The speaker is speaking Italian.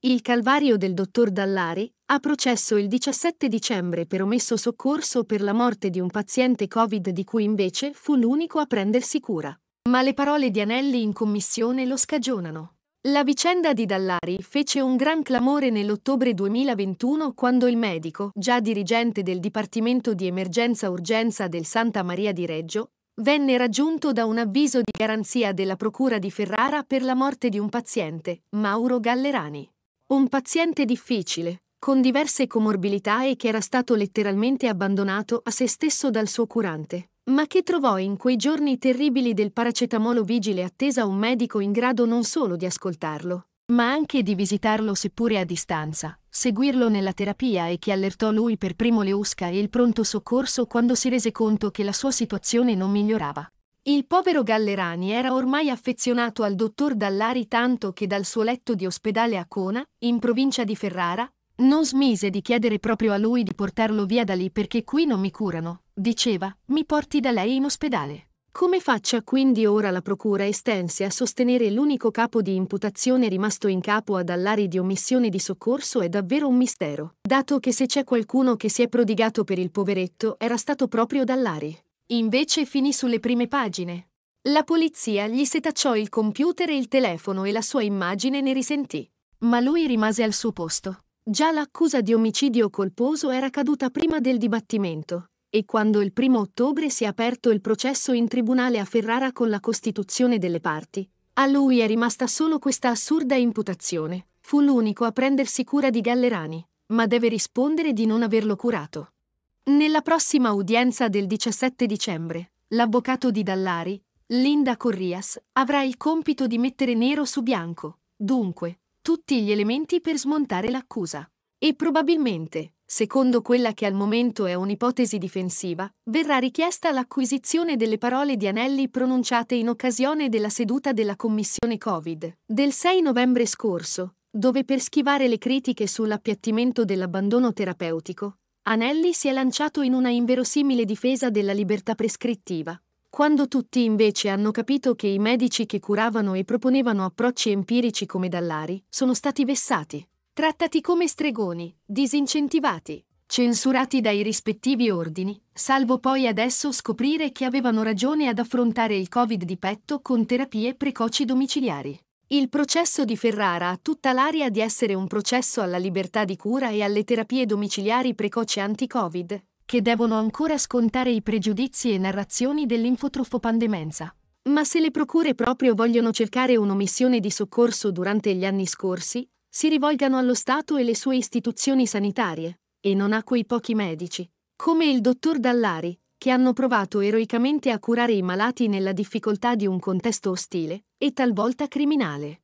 Il calvario del dottor Dallari ha processo il 17 dicembre per omesso soccorso per la morte di un paziente Covid di cui invece fu l'unico a prendersi cura. Ma le parole di Anelli in commissione lo scagionano. La vicenda di Dallari fece un gran clamore nell'ottobre 2021 quando il medico, già dirigente del Dipartimento di Emergenza Urgenza del Santa Maria di Reggio, venne raggiunto da un avviso di garanzia della Procura di Ferrara per la morte di un paziente, Mauro Gallerani. Un paziente difficile, con diverse comorbilità e che era stato letteralmente abbandonato a se stesso dal suo curante, ma che trovò in quei giorni terribili del paracetamolo vigile attesa un medico in grado non solo di ascoltarlo, ma anche di visitarlo seppure a distanza, seguirlo nella terapia e che allertò lui per primo le Leusca e il pronto soccorso quando si rese conto che la sua situazione non migliorava. Il povero Gallerani era ormai affezionato al dottor Dallari tanto che dal suo letto di ospedale a Cona, in provincia di Ferrara, non smise di chiedere proprio a lui di portarlo via da lì perché qui non mi curano, diceva, mi porti da lei in ospedale. Come faccia quindi ora la procura estense a sostenere l'unico capo di imputazione rimasto in capo a Dallari di omissione di soccorso è davvero un mistero, dato che se c'è qualcuno che si è prodigato per il poveretto era stato proprio Dallari. Invece finì sulle prime pagine. La polizia gli setacciò il computer e il telefono e la sua immagine ne risentì. Ma lui rimase al suo posto. Già l'accusa di omicidio colposo era caduta prima del dibattimento, e quando il primo ottobre si è aperto il processo in tribunale a Ferrara con la costituzione delle parti, a lui è rimasta solo questa assurda imputazione. Fu l'unico a prendersi cura di Gallerani, ma deve rispondere di non averlo curato. Nella prossima udienza del 17 dicembre, l'avvocato di Dallari, Linda Corrias, avrà il compito di mettere nero su bianco, dunque, tutti gli elementi per smontare l'accusa. E probabilmente, secondo quella che al momento è un'ipotesi difensiva, verrà richiesta l'acquisizione delle parole di Anelli pronunciate in occasione della seduta della Commissione Covid del 6 novembre scorso, dove per schivare le critiche sull'appiattimento dell'abbandono terapeutico, Anelli si è lanciato in una inverosimile difesa della libertà prescrittiva. Quando tutti invece hanno capito che i medici che curavano e proponevano approcci empirici come Dallari sono stati vessati, trattati come stregoni, disincentivati, censurati dai rispettivi ordini, salvo poi adesso scoprire che avevano ragione ad affrontare il Covid di petto con terapie precoci domiciliari. Il processo di Ferrara ha tutta l'aria di essere un processo alla libertà di cura e alle terapie domiciliari precoce anti-Covid, che devono ancora scontare i pregiudizi e narrazioni dell'infotruffopandemenza. Ma se le procure proprio vogliono cercare un'omissione di soccorso durante gli anni scorsi, si rivolgano allo Stato e le sue istituzioni sanitarie, e non a quei pochi medici, come il dottor Dallari, che hanno provato eroicamente a curare i malati nella difficoltà di un contesto ostile e talvolta criminale.